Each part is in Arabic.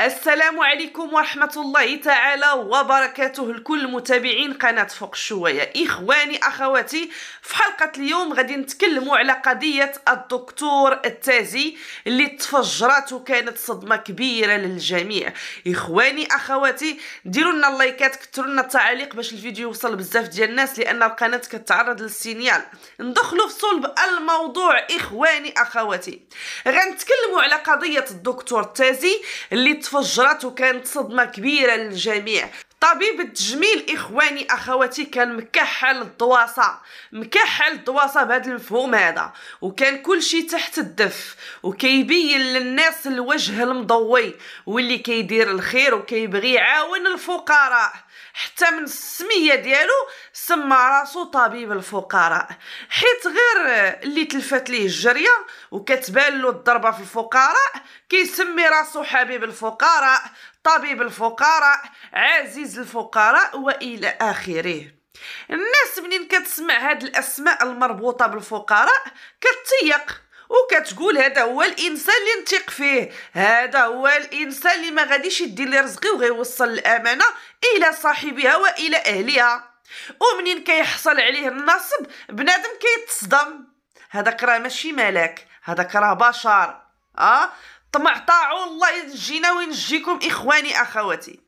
السلام عليكم ورحمة الله تعالى وبركاته لكل متابعين قناة فوق الشوية إخواني أخواتي في حلقة اليوم غادي نتكلموا على قضية الدكتور التازي اللي تفجرات وكانت صدمة كبيرة للجميع إخواني أخواتي ديروا لنا اللايكات كتروا لنا التعاليق باش الفيديو يوصل بزاف ديال الناس لأن القناة كتعرض للسينيال ندخلوا في صلب الموضوع إخواني أخواتي غنتكلموا على قضية الدكتور التازي اللي تفجرات وكانت صدمه كبيره للجميع طبيب التجميل اخواني اخواتي كان مكحل الضواصه مكحل الضواصه بهذا المفهوم هذا وكان كل شيء تحت الدف وكيبين للناس الوجه المضوي واللي كيدير الخير وكيبغي يعاون الفقراء حتى من السميه ديالو سمى راسو طبيب الفقراء حيت غير اللي تلفات ليه الجريه وكتبان له الضربه في الفقراء كيسمي راسو حبيب الفقراء طبيب الفقراء عزيز الفقراء والى اخره الناس منين كتسمع هاد الاسماء المربوطه بالفقراء كتيق وكتقول هذا هو الانسان اللي نثق فيه هذا هو الانسان اللي ما غاديش يدي لي رزقي وغيوصل الامانه الى صاحبها والى اهلها ومنين كيحصل عليه النصب بنادم كيتصدم هذاك راه ماشي ملاك هذاك راه بشر اه طمع طاعوا الله ينجينا وينجيكم اخواني اخواتي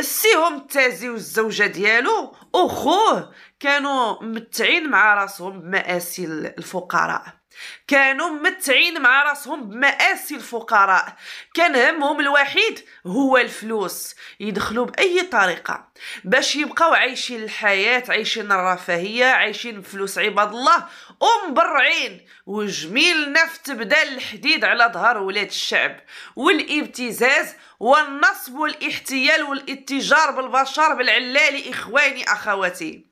السيهم التازي والزوجه ديالو اخوه كانوا متعين مع راسهم بمآسي الفقراء كانوا متعين مع راسهم بمآسي الفقراء كان همهم الوحيد هو الفلوس يدخلوا بأي طريقة باش يبقاو عايشين الحياة عايشين الرفاهية عايشين بفلوس عباد الله ومبرعين وجميل نفت بدل الحديد على ظهر ولاد الشعب والابتزاز والنصب والاحتيال والاتجار بالبشر بالعلالي إخواني أخواتي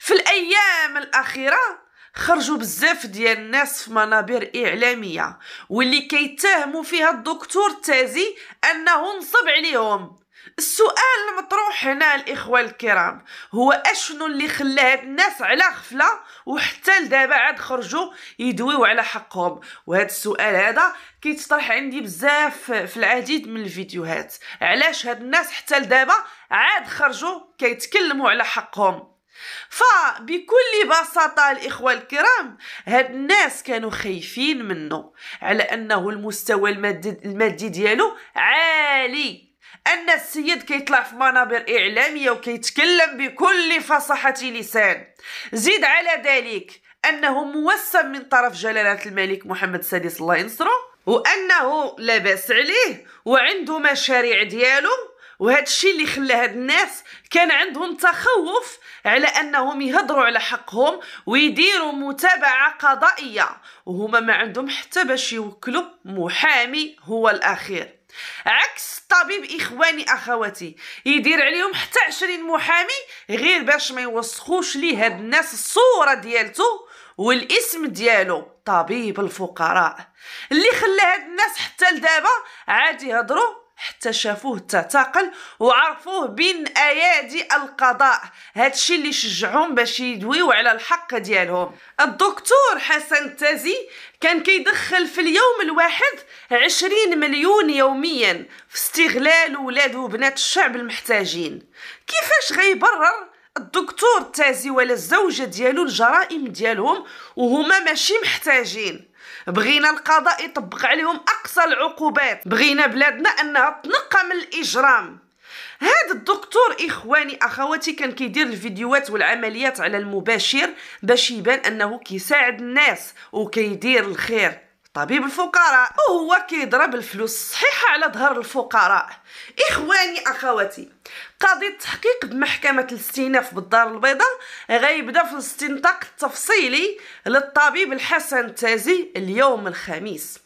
في الأيام الأخيرة خرجوا بزاف ديال الناس في منابر اعلاميه واللي كيتهموا فيها الدكتور تازي انه نصب عليهم السؤال المطروح هنا الاخوه الكرام هو اشنو اللي خلى هاد الناس على غفله وحتى لدابا عاد خرجوا يدويو على حقهم وهذا السؤال هذا كيتطرح عندي بزاف في العديد من الفيديوهات علاش هاد الناس حتى لدابا عاد خرجوا كيتكلموا على حقهم فبكل بساطة الإخوة الكرام هاد الناس كانوا خايفين منه على أنه المستوى المادي, ديالو عالي أن السيد كيطلع في منابر إعلامية وكيتكلم بكل فصاحة لسان زيد على ذلك أنه موسم من طرف جلالة الملك محمد السادس الله ينصره وأنه لاباس عليه وعنده مشاريع ديالو وهذا الشيء اللي خلى هاد الناس كان عندهم تخوف على انهم يهضروا على حقهم ويديروا متابعه قضائيه وهما ما عندهم حتى باش يوكلوا محامي هو الاخير عكس الطبيب اخواني اخواتي يدير عليهم حتى عشرين محامي غير باش ما يوسخوش ليه هاد الناس الصوره ديالته والاسم ديالو طبيب الفقراء اللي خلى هاد الناس حتى لدابا عادي يهضروا حتى شافوه تعتقل وعرفوه بين ايادي القضاء هادشي اللي شجعهم باش يدويو على الحق ديالهم الدكتور حسن التازي كان كيدخل في اليوم الواحد عشرين مليون يوميا في استغلال ولاد وبنات الشعب المحتاجين كيفاش غيبرر الدكتور التازي ولا الزوجة ديالو الجرائم ديالهم وهما ماشي محتاجين بغينا القضاء يطبق عليهم اقصى العقوبات بغينا بلادنا انها تنقى من الاجرام هذا الدكتور اخواني اخواتي كان كيدير الفيديوهات والعمليات على المباشر باش يبان انه كيساعد الناس وكيدير الخير طبيب الفقراء وهو كيضرب الفلوس الصحيحه على ظهر الفقراء اخواني اخواتي قاضي التحقيق بمحكمه الاستئناف بالدار البيضاء غيبدا في الاستنطاق التفصيلي للطبيب الحسن التازي اليوم الخميس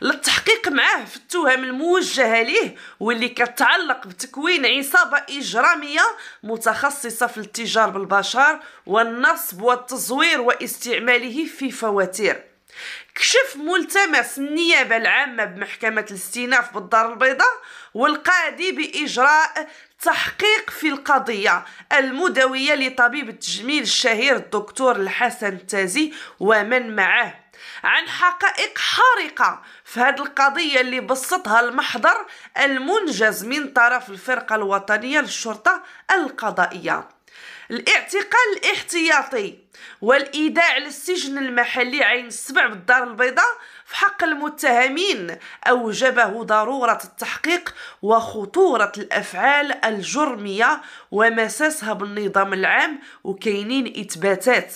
للتحقيق معاه في التهم الموجهة ليه واللي كتعلق بتكوين عصابة إجرامية متخصصة في التجار بالبشر والنصب والتزوير واستعماله في فواتير كشف ملتمس النيابة العامة بمحكمة الاستئناف بالدار البيضاء والقاضي بإجراء تحقيق في القضية المدوية لطبيب التجميل الشهير الدكتور الحسن التازي ومن معه عن حقائق حارقة في هذه القضية اللي بسطها المحضر المنجز من طرف الفرقة الوطنية للشرطة القضائية الاعتقال الاحتياطي والإيداع للسجن المحلي عين السبع بالدار البيضاء في حق المتهمين أوجبه ضرورة التحقيق وخطورة الأفعال الجرمية ومساسها بالنظام العام وكاينين إثباتات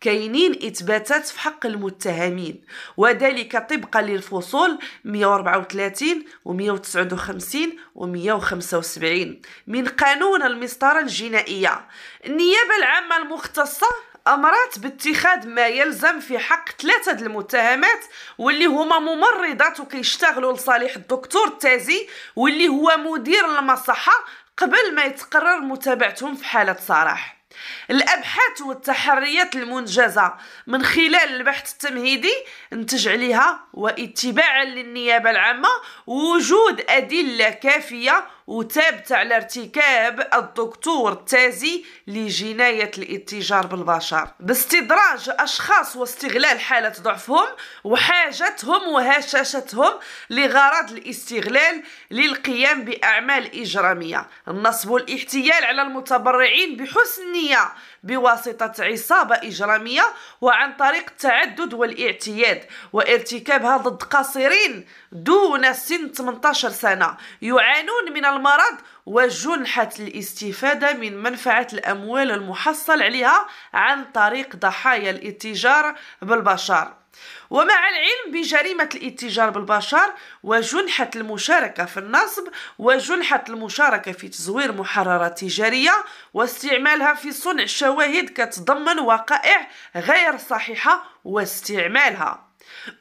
كاينين إثباتات في حق المتهمين وذلك طبقا للفصول 134 و 159 و 175 من قانون المسطرة الجنائية النيابة العامة المختصة امرات باتخاذ ما يلزم في حق ثلاثة المتهمات واللي هما ممرضات وكيشتغلوا لصالح الدكتور التازي واللي هو مدير المصحة قبل ما يتقرر متابعتهم في حالة صراح الابحاث والتحريات المنجزه من خلال البحث التمهيدي نتج عليها واتباعا للنيابه العامه وجود ادله كافيه وثابتة على ارتكاب الدكتور التازي لجناية الاتجار بالبشر باستدراج أشخاص واستغلال حالة ضعفهم وحاجتهم وهشاشتهم لغرض الاستغلال للقيام بأعمال إجرامية النصب والاحتيال على المتبرعين بحسن نية بواسطة عصابة إجرامية وعن طريق التعدد والاعتياد وارتكابها ضد قاصرين دون سن 18 سنة يعانون من المرض وجنحة الاستفادة من منفعة الأموال المحصل عليها عن طريق ضحايا الاتجار بالبشر ومع العلم بجريمة الاتجار بالبشر وجنحة المشاركة في النصب وجنحة المشاركة في تزوير محررات تجارية واستعمالها في صنع شواهد كتضمن وقائع غير صحيحة واستعمالها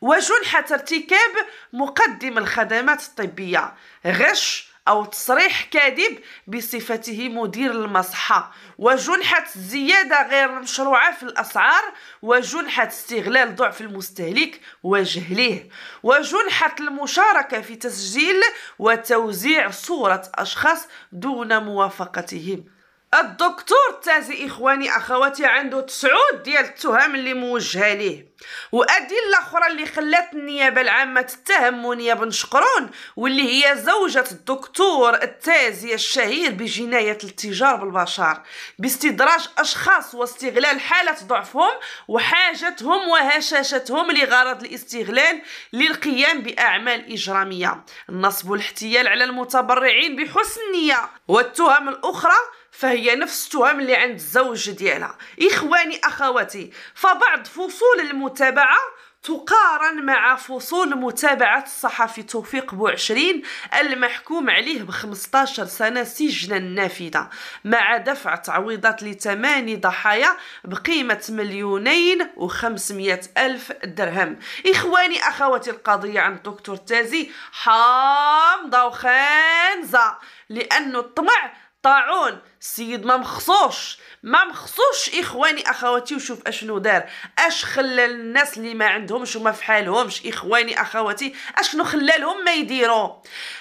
وجنحة ارتكاب مقدم الخدمات الطبية غش أو تصريح كاذب بصفته مدير المصحة وجنحة الزيادة غير المشروعة في الأسعار وجنحة استغلال ضعف المستهلك وجهله وجنحة المشاركة في تسجيل وتوزيع صورة أشخاص دون موافقتهم الدكتور تازي اخواني اخواتي عنده تسعود ديال التهم اللي موجهه ليه وادله اخرى اللي خلات النيابه العامه تتهم منيا بن شقرون واللي هي زوجة الدكتور التازي الشهير بجنايه التجار بالبشر باستدراج اشخاص واستغلال حاله ضعفهم وحاجتهم وهشاشتهم لغرض الاستغلال للقيام باعمال اجراميه النصب والاحتيال على المتبرعين بحسن نيه والتهم الاخرى فهي نفس التهم اللي عند الزوج ديالها اخواني اخواتي فبعض فصول المتابعه تقارن مع فصول متابعة الصحفي توفيق بوعشرين المحكوم عليه ب 15 سنة سجنا نافذة مع دفع تعويضات لثماني ضحايا بقيمة مليونين وخمسمية ألف درهم إخواني أخواتي القضية عن الدكتور تازي حامضة وخانزة لأنه الطمع طاعون السيد ما مخصوش ما مخصوش اخواني اخواتي وشوف اشنو دار اش خلى الناس اللي ما عندهمش وما في حالهمش اخواني اخواتي اشنو خلالهم ما يديروا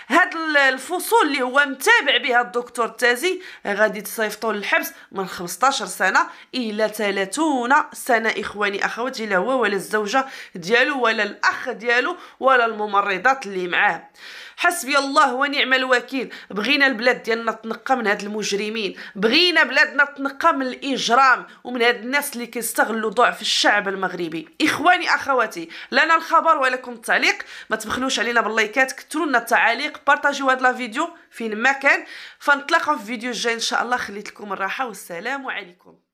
هاد الفصول اللي هو متابع بها الدكتور تازي غادي تصيفطوا للحبس من 15 سنه الى 30 سنه اخواني اخواتي لا هو ولا الزوجه ديالو ولا الاخ ديالو ولا الممرضات اللي معاه حسبي الله ونعم الوكيل بغينا البلاد ديالنا تنقى من هاد المجرمين بغينا بلادنا تنقى من الاجرام ومن هاد الناس اللي كيستغلوا ضعف الشعب المغربي اخواني اخواتي لنا الخبر ولكم التعليق ما تبخلوش علينا باللايكات كثروا لنا التعاليق بارطاجيو هاد لا فيديو فين ما كان فنتلاقاو في فيديو الجاي ان شاء الله خليت لكم الراحه والسلام عليكم